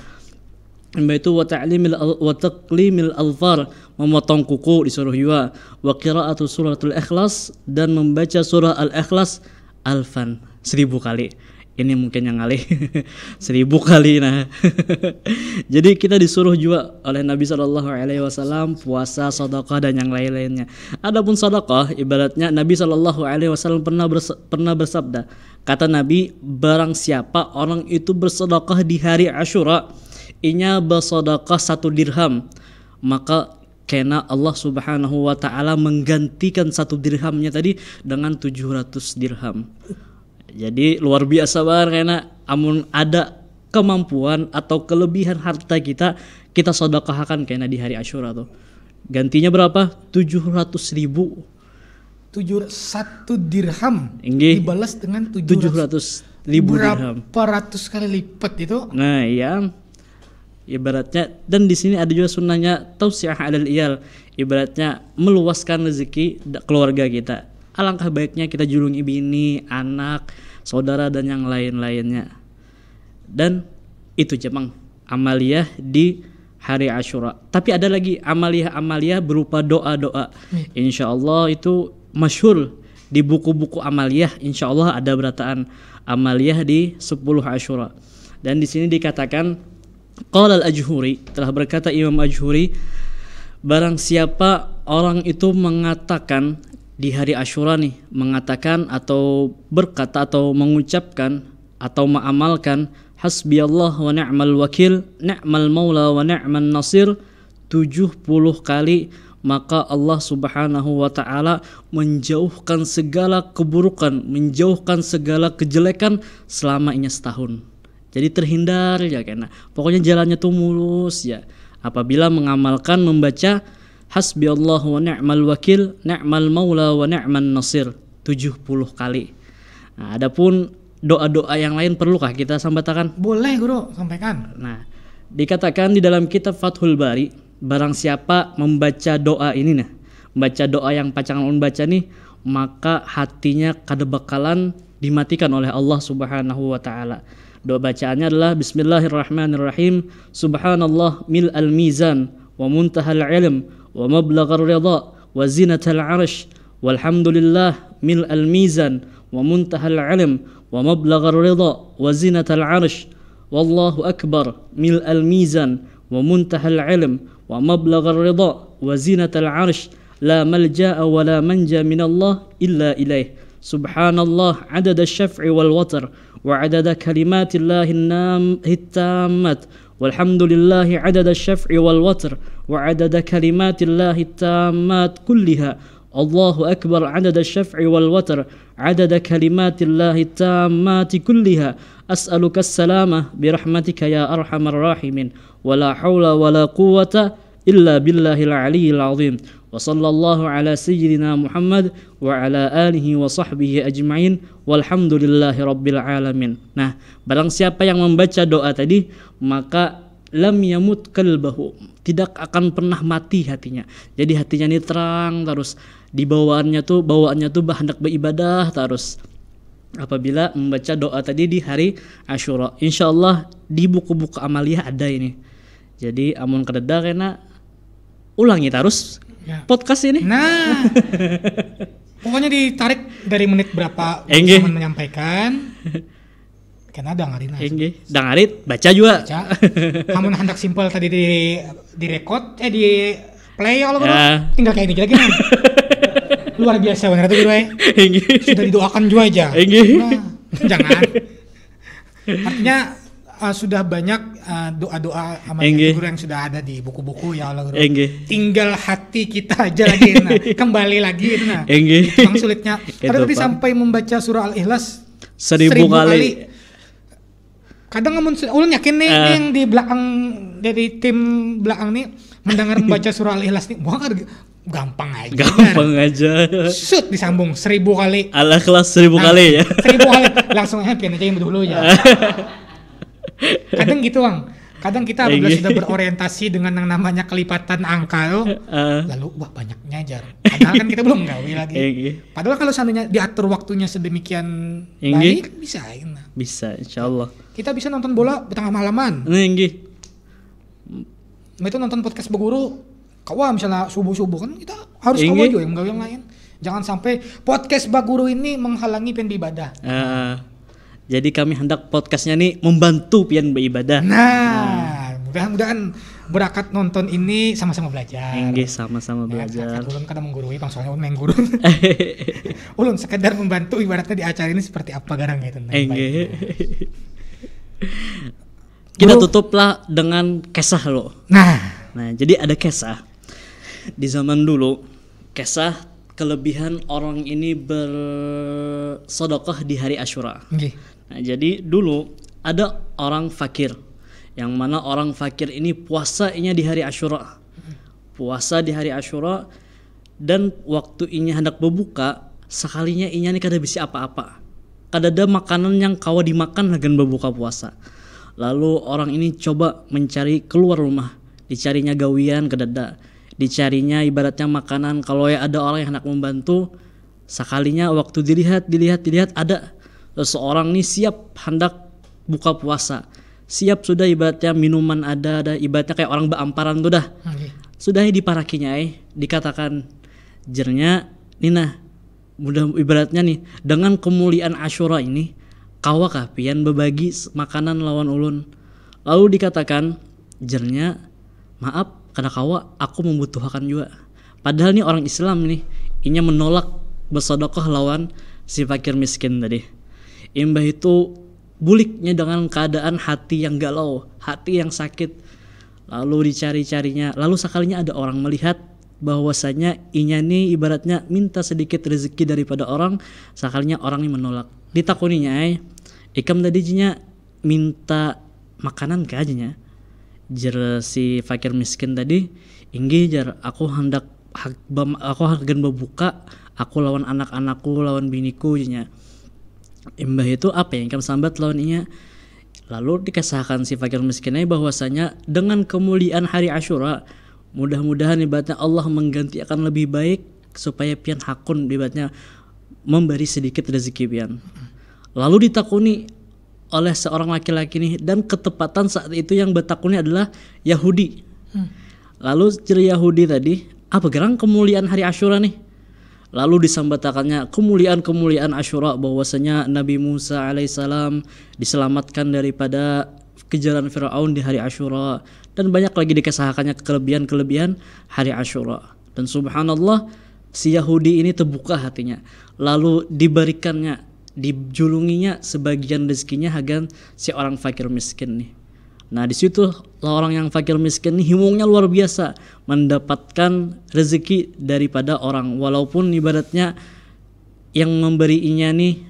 Mbak itu wa ta'limil wa taqlimil alfar memotong kuku disuruh juga wa qira'atu suratul ikhlas dan membaca surah al-ikhlas alfan seribu kali ini mungkin yang kali seribu kali nah jadi kita disuruh juga oleh Nabi Shallallahu Alaihi Wasallam puasa sodakoh dan yang lain-lainnya adapun sodakoh ibaratnya Nabi Shallallahu Alaihi Wasallam pernah pernah bersabda kata Nabi barang siapa orang itu bersodakoh di hari Ashura inya basodakah satu dirham maka kena Allah subhanahu wa ta'ala menggantikan satu dirhamnya tadi dengan 700 dirham jadi luar biasa banget karena amun ada kemampuan atau kelebihan harta kita kita sodakahkan kena di hari Ashura tuh gantinya berapa 700 ribu tujuh satu dirham Inggi. dibalas dengan tujuh ratus ribu berapa dirham berapa ratus kali lipat itu nah iya ibaratnya dan di sini ada juga sunnahnya tausiah adal iyal ibaratnya meluaskan rezeki keluarga kita alangkah baiknya kita julungi bini anak saudara dan yang lain-lainnya dan itu jemang amalia di hari Ashura tapi ada lagi amaliyah-amaliyah berupa doa-doa iya. insya Allah itu masyhur di buku-buku amaliyah insya Allah ada berataan amaliyah di 10 Ashura dan di sini dikatakan Qala al-Ajhuri telah berkata Imam Ajhuri barang siapa orang itu mengatakan di hari Asyura nih mengatakan atau berkata atau mengucapkan atau mengamalkan hasbi Allah wa ni'mal wakil ni'mal maula wa ni'man nasir 70 kali maka Allah Subhanahu wa taala menjauhkan segala keburukan, menjauhkan segala kejelekan selama ini setahun jadi terhindar ya kena pokoknya jalannya tuh mulus ya apabila mengamalkan membaca hasbi Allah wa ni'mal wakil ni'mal maula wa ni'man nasir 70 kali nah, adapun doa-doa yang lain perlukah kita sambatakan boleh guru sampaikan nah dikatakan di dalam kitab Fathul Bari barang siapa membaca doa ini nah membaca doa yang pacangan membaca nih maka hatinya kada bakalan dimatikan oleh Allah Subhanahu wa taala Doa bacaannya adalah Bismillahirrahmanirrahim Subhanallah mil al mizan Wa muntahal ilm Wa mablaghar rida Wa zinatal arsh Walhamdulillah mil al mizan Wa muntahal ilm Wa mablaghar rida Wa zinatal arsh Wallahu akbar mil al mizan Wa muntahal ilm Wa mablaghar rida Wa zinatal arsh لا ملجأ ولا منجا من الله إلا إليه سبحان الله عدد الشفع والوتر وعدد كلمات الله النام التامة والحمد لله عدد الشفع والوتر وعدد كلمات الله التامات كلها الله أكبر عدد الشفع والوتر عدد كلمات الله التامات كلها أسألك السلامة برحمتك يا أرحم الراحمين ولا حول ولا قوة إلا بالله العلي العظيم وصلى الله على سيدنا محمد وعلى alihi wa sahbihi ajma'in walhamdulillahi rabbil alamin. Nah, barang siapa yang membaca doa tadi, maka lam yamut kalbahu, tidak akan pernah mati hatinya. Jadi hatinya ini terang terus bawaannya tuh bawaannya tuh hendak beribadah terus apabila membaca doa tadi di hari Ashura. Insya Allah di buku-buku amaliyah ada ini. Jadi amun kededa karena ulangi terus ya. podcast ini. Nah, pokoknya ditarik dari menit berapa Engge. menyampaikan. Karena dangarin aja. Engge. Dangarit, baca juga. Baca. Namun hendak simpel tadi di di record, eh di play kalau ya. ya. tinggal kayak ini lagi Luar biasa benar tuh gue. Eh. Engge. Sudah didoakan juga aja. Engge. Nah, jangan. Artinya uh, sudah banyak eh, doa-doa uh, amat guru yang sudah ada di buku-buku ya Allah guru. Engge. Tinggal hati kita aja lagi nah, kembali lagi nah. Engge. Itu sulitnya. Gitu, sampai membaca surah Al-Ikhlas seribu, seribu kali. kali. Kadang ngomong ulun yakin nih uh. yang di belakang dari tim belakang nih mendengar membaca surah Al-Ikhlas nih, wah gampang aja. Gampang kan? aja. Shoot disambung seribu kali. Al-Ikhlas seribu nah, kali ya. Seribu kali langsung happy eh, aja yang dulu ya kadang gitu bang kadang kita apabila sudah berorientasi dengan yang namanya kelipatan angka lo, uh. lalu wah banyak nyajar. Padahal kan kita belum gawe lagi. Iya. Padahal kalau seandainya diatur waktunya sedemikian iya. baik bisa. Bisa, insya Allah. Kita bisa nonton bola di tengah malaman. Inggi. Iya, nah, itu nonton podcast beguru kawah misalnya subuh subuh kan kita harus kawa juga yang gawe yang lain. Jangan sampai podcast beguru ini menghalangi pendibadah. Uh. Ah. Jadi kami hendak podcastnya nih membantu pian beribadah. Nah, nah. mudah-mudahan berakat nonton ini sama-sama belajar. Enggih, sama-sama ya, belajar. Ya, ulun kada menggurui, soalnya ulun yang guru. ulun sekedar membantu ibaratnya di acara ini seperti apa garang gitu. Enggih. Kita tutuplah dengan kisah lo. Nah, nah jadi ada kisah di zaman dulu kisah kelebihan orang ini bersodokoh di hari Ashura. Okay. Nah, jadi dulu ada orang fakir yang mana orang fakir ini puasanya di hari Ashura Puasa di hari Ashura dan waktu inya hendak berbuka sekalinya inya ini kada bisa apa-apa. Kada ada makanan yang kawa dimakan lagan berbuka puasa. Lalu orang ini coba mencari keluar rumah, dicarinya gawian kada ada dicarinya ibaratnya makanan kalau ya ada orang yang hendak membantu sekalinya waktu dilihat dilihat dilihat ada seseorang nih siap hendak buka puasa siap sudah ibaratnya minuman ada ada ibaratnya kayak orang beamparan tuh dah okay. sudah diparakinya eh dikatakan jernya Nina mudah ibaratnya nih dengan kemuliaan asyura ini kawa kapian berbagi makanan lawan ulun lalu dikatakan jernya maaf karena kawa aku membutuhkan juga padahal nih orang Islam nih inya menolak bersodokoh lawan si fakir miskin tadi Imbah itu buliknya dengan keadaan hati yang galau, hati yang sakit. Lalu dicari-carinya, lalu sekalinya ada orang melihat bahwasanya inya ini ibaratnya minta sedikit rezeki daripada orang, sekalinya orang yang menolak. Ditakuninya, eh. ikam jinya minta makanan ke aja Jer si fakir miskin tadi, inggi jar aku hendak aku hargen bebuka, aku lawan anak-anakku, lawan biniku jadinya Imbah itu apa yang kamu sambat lawannya? Lalu dikesahkan si fakir miskinnya bahwasanya dengan kemuliaan hari Ashura, mudah-mudahan ibatnya Allah mengganti akan lebih baik supaya pian hakun ibatnya memberi sedikit rezeki pian. Lalu ditakuni oleh seorang laki-laki nih dan ketepatan saat itu yang bertakuni adalah Yahudi. Hmm. Lalu ceria Yahudi tadi, apa gerang kemuliaan hari Ashura nih? Lalu disambatakannya kemuliaan-kemuliaan Ashura, bahwasanya Nabi Musa alaihissalam diselamatkan daripada kejalan Firaun di hari Ashura dan banyak lagi dikesahakannya kelebihan-kelebihan hari Ashura. Dan subhanallah si Yahudi ini terbuka hatinya. Lalu diberikannya, dijulunginya sebagian rezekinya hagan si orang fakir miskin nih. Nah di situ orang yang fakir miskin ini himungnya luar biasa mendapatkan rezeki daripada orang walaupun ibaratnya yang memberinya nih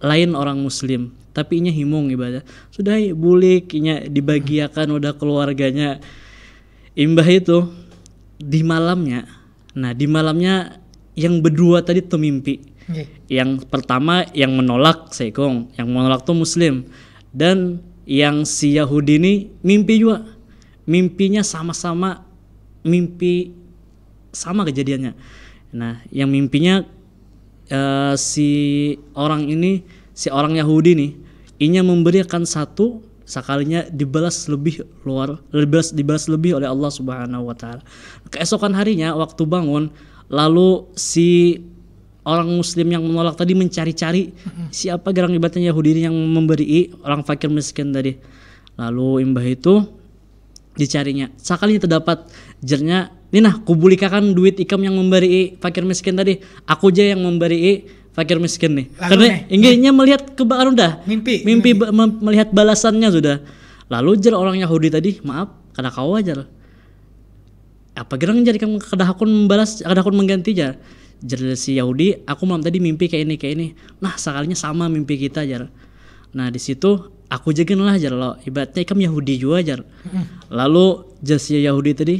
lain orang muslim tapi inya himung ibadah sudah bulik inya dibagiakan udah keluarganya imbah itu di malamnya nah di malamnya yang berdua tadi tuh mimpi yang pertama yang menolak seikong yang menolak tuh muslim dan yang si Yahudi ini mimpi juga mimpinya sama-sama mimpi sama kejadiannya nah yang mimpinya uh, si orang ini si orang Yahudi nih inya memberikan satu sekalinya dibalas lebih luar dibalas dibalas lebih oleh Allah Subhanahu wa taala keesokan harinya waktu bangun lalu si orang muslim yang menolak tadi mencari-cari siapa gerang ibadahnya Yahudi yang memberi orang fakir miskin tadi. Lalu imbah itu dicarinya. Sekali terdapat jernya, nah, kubulikakan duit ikam yang memberi fakir miskin tadi. Aku aja yang memberi fakir miskin nih. Lalu Karena inginnya melihat ke udah. Mimpi. Mimpi, mimpi. Ba- melihat balasannya sudah. Lalu jer orang Yahudi tadi, maaf, karena kau aja apa gerang jadi kamu kada akun membalas kada akun mengganti jar jadi si Yahudi aku malam tadi mimpi kayak ini kayak ini nah sekalinya sama mimpi kita jar nah di situ aku jagain lah jar lo ibaratnya ikam Yahudi juga jar lalu si Yahudi tadi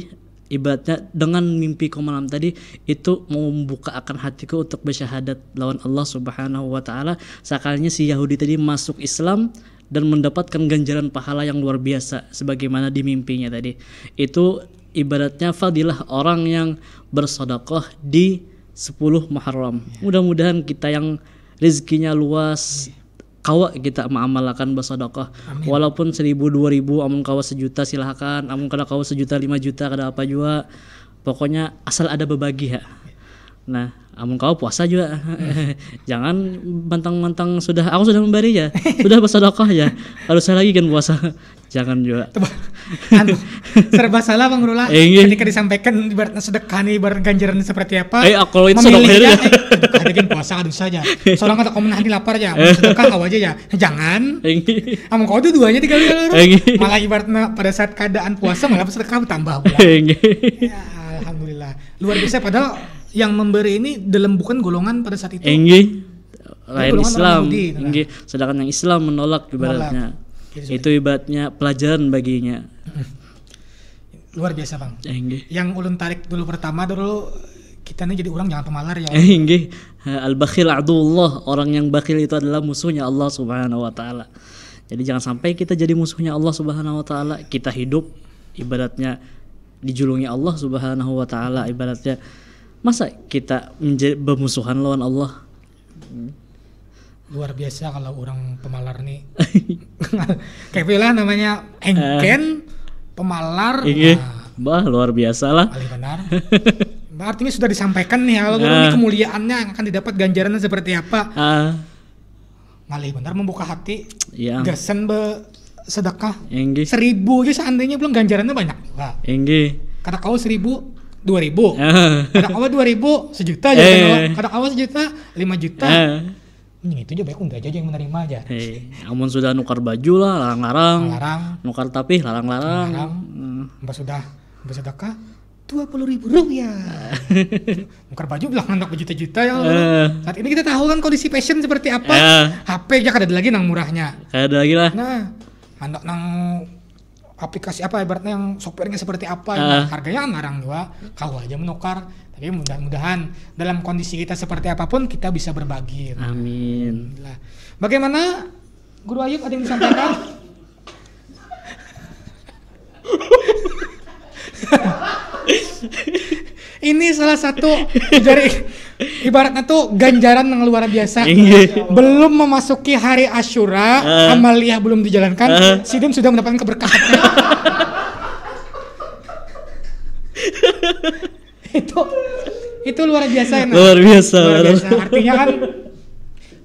ibaratnya dengan mimpi ku malam tadi itu mau membuka akan hatiku untuk bersyahadat lawan Allah Subhanahu wa taala sekalinya si Yahudi tadi masuk Islam dan mendapatkan ganjaran pahala yang luar biasa sebagaimana di mimpinya tadi itu ibaratnya fadilah orang yang bersodakoh di 10 Muharram. Yeah. Mudah-mudahan kita yang rezekinya luas yeah. kawa kita mengamalkan bersedekah. Walaupun seribu dua ribu amun kawa sejuta silahkan, amun kada kawa sejuta lima juta kada apa juga. Pokoknya asal ada berbagi ya. Nah, amun kau puasa juga. Jangan bantang-bantang sudah aku sudah memberi ya. sudah bersedekah ya. Harusnya lagi kan puasa. Jangan juga. Anu, serba salah Bang Rula. Eh, ini iya. Ketika disampaikan ibaratnya sedekah nih ibarat ganjaran seperti apa. Eh kalau itu sedekah ya. Ada kan puasa kan saja. seorang kata kamu nanti lapar ya, sedekah kau aja ya. Eh, jangan. Amun kau itu duanya tiga kali Malah ibaratnya pada saat keadaan puasa malah sedekah bertambah ya, alhamdulillah. Luar biasa padahal yang memberi ini dalam bukan golongan pada saat itu. Enggih Lain Islam. Yahudi, gitu kan. Sedangkan yang Islam menolak ibaratnya. Menolak. Itu ibaratnya pelajaran baginya luar biasa bang Enggih. yang ulun tarik dulu pertama dulu kita nih jadi orang jangan pemalar ya eh, Enggi. Eh, al bakhil adullah orang yang bakhil itu adalah musuhnya Allah subhanahu wa taala jadi jangan sampai kita jadi musuhnya Allah subhanahu wa taala kita hidup ibaratnya dijulungi Allah subhanahu wa taala ibaratnya masa kita menjadi bermusuhan lawan Allah luar biasa kalau orang pemalar nih kayak namanya engken uh pemalar. Iya. Bah, luar biasa lah. benar. Mbak nah, artinya sudah disampaikan nih ya, kalau uh. ini kemuliaannya yang akan didapat ganjarannya seperti apa. Uh. Ah. Malih nah, benar membuka hati. Iya. Gesen be sedekah. Enggi. Seribu aja seandainya belum ganjarannya banyak. Lah. Enggi. Kata kau seribu dua ribu. Uh. Kata kau dua ribu sejuta aja. Eh. Kata kau sejuta lima juta. Uh Hmm, itu aja baik udah aja yang menerima aja. Hey, eh, amun sudah nukar baju lah, larang-larang. Larang. Nukar tapi larang-larang. Larang. Hmm. Mbak sudah kah? dua puluh ribu rupiah. nukar baju bilang anak berjuta-juta ya. Uh. Saat ini kita tahu kan kondisi passion seperti apa. Uh. Ya. HP aja kada ada lagi nang murahnya. Kada ada lagi lah. Nah, anak nang aplikasi apa ibaratnya yang softwarenya seperti apa uh. harganya kan larang dua kau aja menukar tapi mudah-mudahan dalam kondisi kita seperti apapun kita bisa berbagi. Amin. Nah, bagaimana Guru Ayub ada yang disampaikan? ini salah satu dari ibaratnya tuh ganjaran yang luar biasa. Iya, iya. belum memasuki hari Asyura, uh, ah. amalia belum dijalankan, uh, ah. Sidim sudah mendapatkan keberkahan. itu itu luar biasa enak. luar biasa luar biasa artinya kan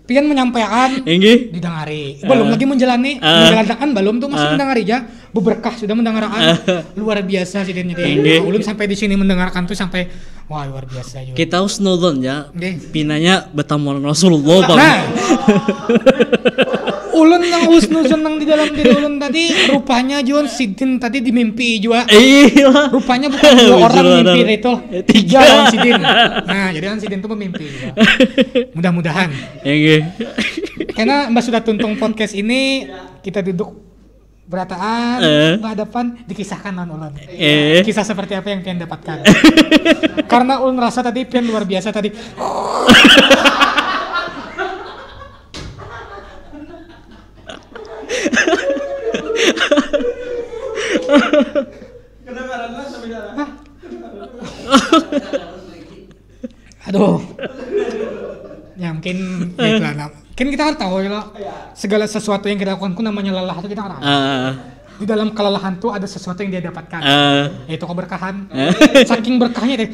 pian menyampaikan Inggi? didengari belum uh, lagi menjalani uh, menjalankan belum tuh masih uh, ah. mendengari ya beberkah sudah mendengarkan uh, luar biasa sih dan jadi belum sampai di sini mendengarkan tuh sampai wah luar biasa juga. kita harus ya pinanya betamu Rasulullah nah, ulun yang usnuzon yang di dalam diri ulun tadi rupanya John Sidin tadi di mimpi juga. Iya. Rupanya bukan dua orang mimpi itu. Tiga orang Sidin. Nah, jadi kan Sidin itu memimpi juga. Mudah-mudahan. Iya, iya. Karena Mbak sudah tuntung podcast ini kita duduk berataan uh. Eh. berhadapan dikisahkan non ulun uh. Eh. kisah seperti apa yang pian dapatkan karena ulun rasa tadi pian luar biasa tadi gitu iklan kan kita kan tahu ya, segala sesuatu yang kita lakukan itu namanya lelah itu kita kan uh. di dalam kelelahan tuh ada sesuatu yang dia dapatkan uh. yaitu keberkahan ah. saking berkahnya deh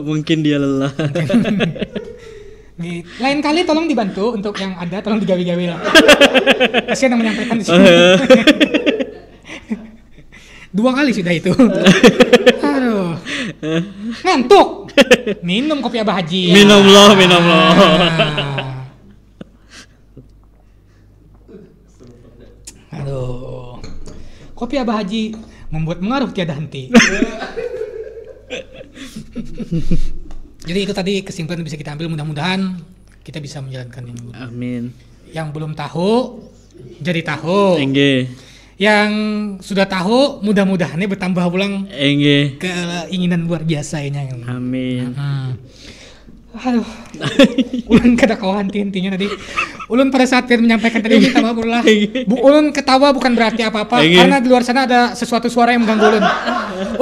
mungkin dia lelah Nih, Lain kali tolong dibantu untuk yang ada tolong digawe-gawe lah. Kasihan yang menyampaikan di sini. dua kali sudah itu aduh eh. ngantuk minum kopi abah haji minum loh ah. minum loh aduh kopi abah haji membuat mengaruh tiada henti jadi itu tadi kesimpulan bisa kita ambil mudah-mudahan kita bisa menjalankan ini amin yang belum tahu jadi tahu Engge yang sudah tahu mudah-mudahan ini bertambah pulang Enge. keinginan luar biasa ini. amin uh-huh. Aduh, ulun kada henti intinya tadi. Ulun pada saat dia menyampaikan tadi minta maaf ulah. Bu ulun ketawa bukan berarti apa-apa karena di luar sana ada sesuatu suara yang mengganggu ulun.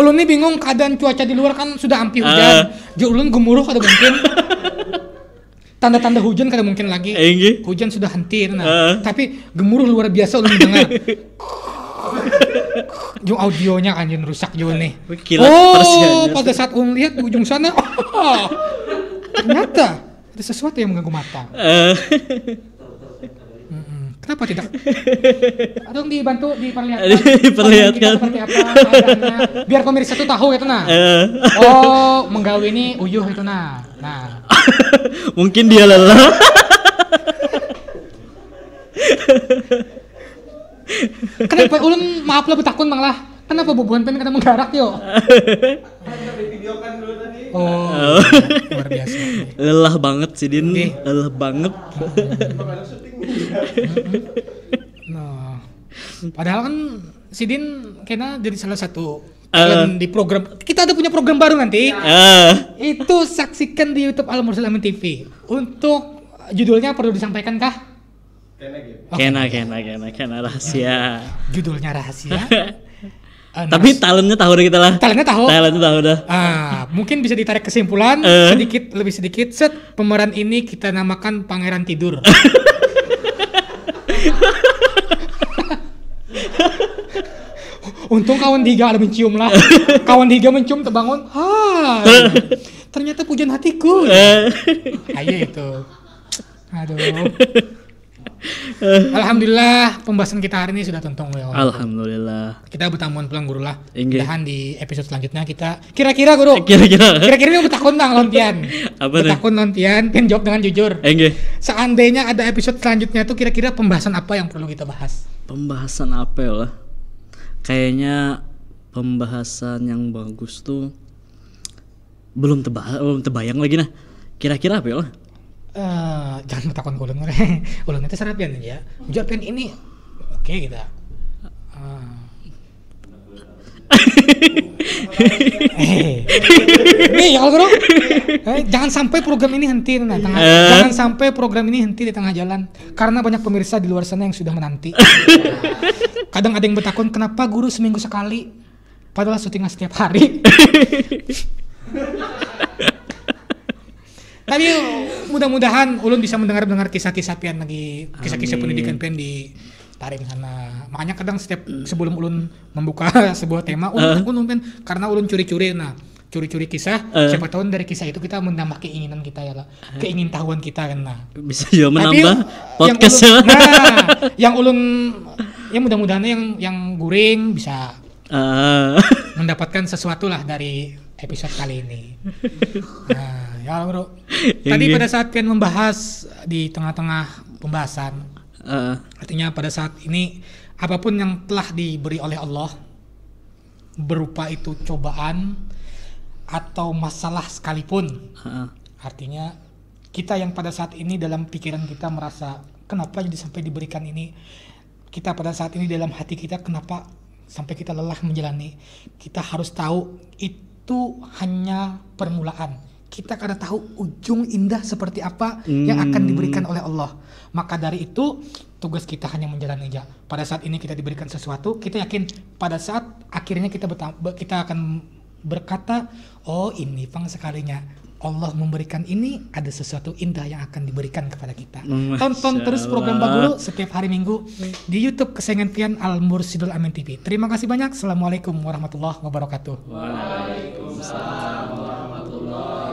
Ulun ini bingung keadaan cuaca di luar kan sudah ampi hujan. Uh. Ah. Jadi ulun gemuruh kada mungkin. Tanda-tanda hujan kada mungkin lagi. Hujan sudah henti nah. Uh. Tapi gemuruh luar biasa ulun mendengar. ujung audionya anjing rusak juga nih. Kilat oh, pada saat Ung lihat di ujung sana, oh, ternyata ada sesuatu yang mengganggu mata. Uh. Kenapa tidak? Aduh dibantu diperlihatkan. diperlihatkan. Seperti apa adanya. Biar pemirsa tuh tahu itu ya, nah. Eh. Uh. Oh, menggawe ini uyuh itu nah. Nah. Mungkin dia lelah. Kenapa ulun maaf lah betakun mang lah. Kenapa bubuhan pen kata menggarak yo? Oh. oh, luar biasa. Lelah banget sih Din, okay. lelah banget. nah, padahal kan Sidin kena jadi salah satu uh, di program kita ada punya program baru nanti. Uh. Itu saksikan di YouTube Al Mursalamin TV untuk judulnya perlu disampaikan kah? Kena, kena, kena, kena rahasia. Judulnya rahasia. Uh, Tapi talentnya tahu deh kita lah. Talentnya tahu. Talentnya tahu dah. Ah, mungkin bisa ditarik kesimpulan uh. sedikit lebih sedikit set pemeran ini kita namakan Pangeran Tidur. Untung kawan tiga ada mencium lah. kawan tiga mencium terbangun. Ha. Ternyata pujian hatiku. Eh. Ah, ya. Ayo itu. Aduh. Alhamdulillah pembahasan kita hari ini sudah tentang ya. Alhamdulillah. Kita bertamuan pulang guru lah. Mudahan di episode selanjutnya kita kira-kira guru. Kira-kira. Kira-kira betakun tang lontian. Apa betakun lontian kan jawab dengan jujur. Enggak. Seandainya ada episode selanjutnya tuh kira-kira pembahasan apa yang perlu kita bahas? Pembahasan apa ya lah? Kayaknya pembahasan yang bagus tuh belum teba belum terbayang lagi nah. Kira-kira apa ya lah? uh, jangan takut ya. ulun ulun itu serapian ya ujar ini oke okay, kita uh. Nih ya bro, eh, jangan sampai program ini henti nah, tengah. Eh. Jangan sampai program ini henti di tengah jalan karena banyak pemirsa di luar sana yang sudah menanti. Kadang ada yang bertakun kenapa guru seminggu sekali padahal syutingnya setiap hari. Tapi mudah-mudahan ulun bisa mendengar-dengar kisah-kisah pian lagi, kisah-kisah pendidikan pian di taring sana. Makanya kadang setiap hmm. sebelum ulun membuka sebuah tema, ulun uh. ulun karena ulun curi-curi nah curi-curi kisah uh. siapa tahu dari kisah itu kita menambah keinginan kita ya lah keingin tahuan kita kan nah bisa ya menambah Tapi, yang ya? ulun, nah, yang ulun ya mudah-mudahan yang yang guring bisa uh. mendapatkan sesuatu lah dari episode kali ini nah, Ya, Bro. Tadi pada saat kalian membahas di tengah-tengah pembahasan, uh. artinya pada saat ini apapun yang telah diberi oleh Allah berupa itu cobaan atau masalah sekalipun, uh. artinya kita yang pada saat ini dalam pikiran kita merasa kenapa jadi sampai diberikan ini, kita pada saat ini dalam hati kita kenapa sampai kita lelah menjalani, kita harus tahu itu hanya permulaan kita kada tahu ujung indah seperti apa hmm. yang akan diberikan oleh Allah. Maka dari itu tugas kita hanya menjalani aja. Pada saat ini kita diberikan sesuatu, kita yakin pada saat akhirnya kita kita akan berkata, oh ini pang sekalinya Allah memberikan ini ada sesuatu indah yang akan diberikan kepada kita. Masya Tonton Allah. terus program Pak Guru setiap hari Minggu di YouTube Kesengen Pian Al Mursidul Amin TV. Terima kasih banyak. Assalamualaikum warahmatullahi wabarakatuh. Waalaikumsalam warahmatullahi wabarakatuh.